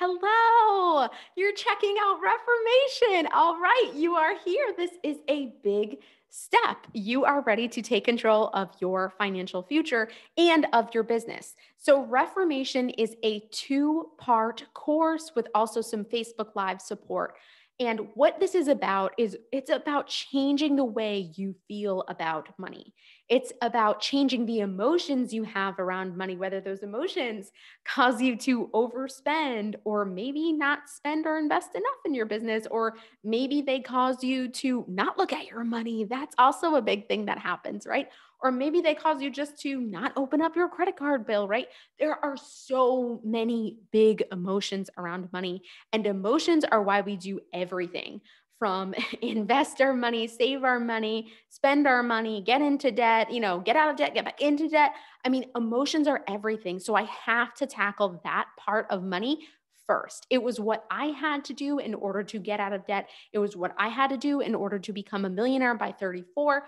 Hello, you're checking out Reformation. All right, you are here. This is a big step. You are ready to take control of your financial future and of your business. So, Reformation is a two part course with also some Facebook Live support. And what this is about is it's about changing the way you feel about money. It's about changing the emotions you have around money, whether those emotions cause you to overspend or maybe not spend or invest enough in your business, or maybe they cause you to not look at your money. That's also a big thing that happens, right? or maybe they cause you just to not open up your credit card bill, right? There are so many big emotions around money, and emotions are why we do everything from invest our money, save our money, spend our money, get into debt, you know, get out of debt, get back into debt. I mean, emotions are everything. So I have to tackle that part of money first. It was what I had to do in order to get out of debt. It was what I had to do in order to become a millionaire by 34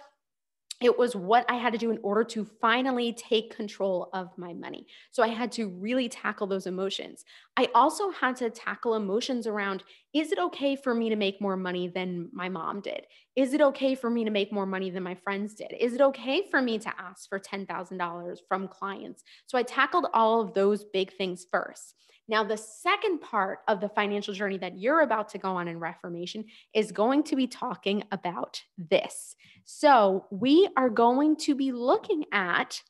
it was what I had to do in order to finally take control of my money. So I had to really tackle those emotions. I also had to tackle emotions around is it okay for me to make more money than my mom did? Is it okay for me to make more money than my friends did? Is it okay for me to ask for $10,000 from clients? So I tackled all of those big things first. Now, the second part of the financial journey that you're about to go on in Reformation is going to be talking about this. So, we are going to be looking at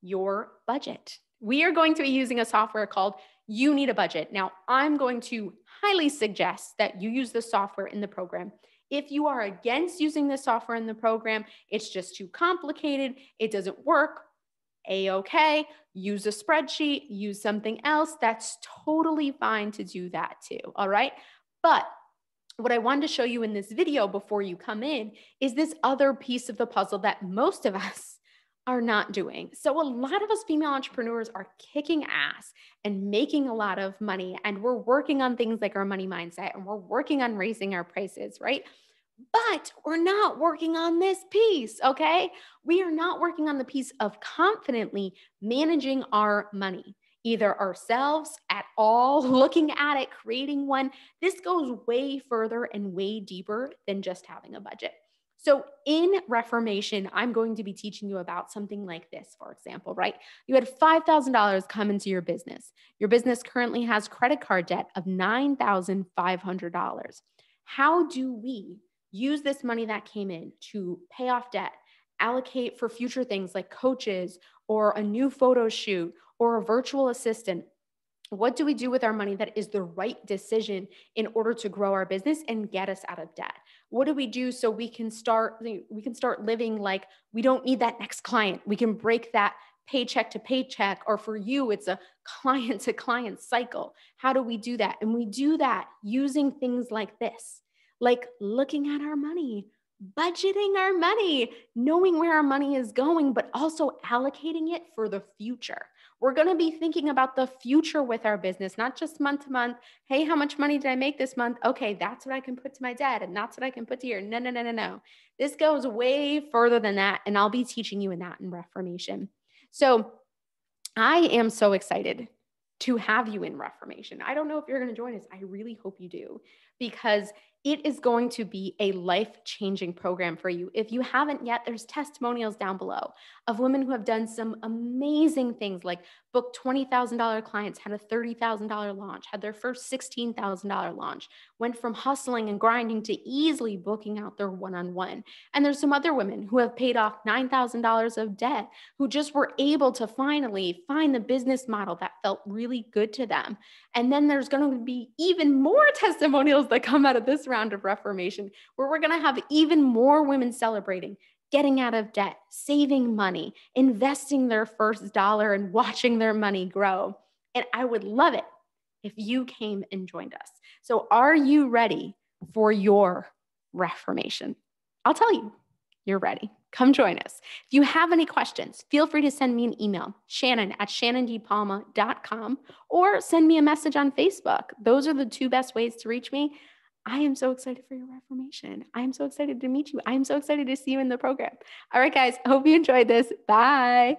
your budget. We are going to be using a software called You Need a Budget. Now, I'm going to highly suggest that you use the software in the program if you are against using the software in the program, it's just too complicated, it doesn't work, a-okay, use a spreadsheet, use something else. That's totally fine to do that too, all right? But what I wanted to show you in this video before you come in is this other piece of the puzzle that most of us are not doing. So, a lot of us female entrepreneurs are kicking ass and making a lot of money, and we're working on things like our money mindset and we're working on raising our prices, right? But we're not working on this piece, okay? We are not working on the piece of confidently managing our money, either ourselves at all, looking at it, creating one. This goes way further and way deeper than just having a budget. So in Reformation, I'm going to be teaching you about something like this, for example, right? You had $5,000 come into your business. Your business currently has credit card debt of $9,500. How do we use this money that came in to pay off debt, allocate for future things like coaches or a new photo shoot or a virtual assistant? What do we do with our money that is the right decision in order to grow our business and get us out of debt? what do we do so we can start we can start living like we don't need that next client we can break that paycheck to paycheck or for you it's a client to client cycle how do we do that and we do that using things like this like looking at our money budgeting our money knowing where our money is going but also allocating it for the future we're going to be thinking about the future with our business, not just month to month. Hey, how much money did I make this month? Okay, that's what I can put to my dad, and that's what I can put to here. No, no, no, no, no. This goes way further than that. And I'll be teaching you in that in Reformation. So I am so excited to have you in Reformation. I don't know if you're going to join us. I really hope you do because it is going to be a life changing program for you. If you haven't yet, there's testimonials down below of women who have done some amazing things like booked $20,000 clients, had a $30,000 launch, had their first $16,000 launch, went from hustling and grinding to easily booking out their one on one. And there's some other women who have paid off $9,000 of debt, who just were able to finally find the business model that felt really good to them. And then there's going to be even more testimonials that come out of this round of reformation where we're going to have even more women celebrating getting out of debt, saving money, investing their first dollar, and watching their money grow. And I would love it if you came and joined us. So, are you ready for your reformation? I'll tell you, you're ready. Come join us. If you have any questions, feel free to send me an email, shannon at shannondpalma.com, or send me a message on Facebook. Those are the two best ways to reach me. I am so excited for your reformation. I am so excited to meet you. I am so excited to see you in the program. All right, guys, hope you enjoyed this. Bye.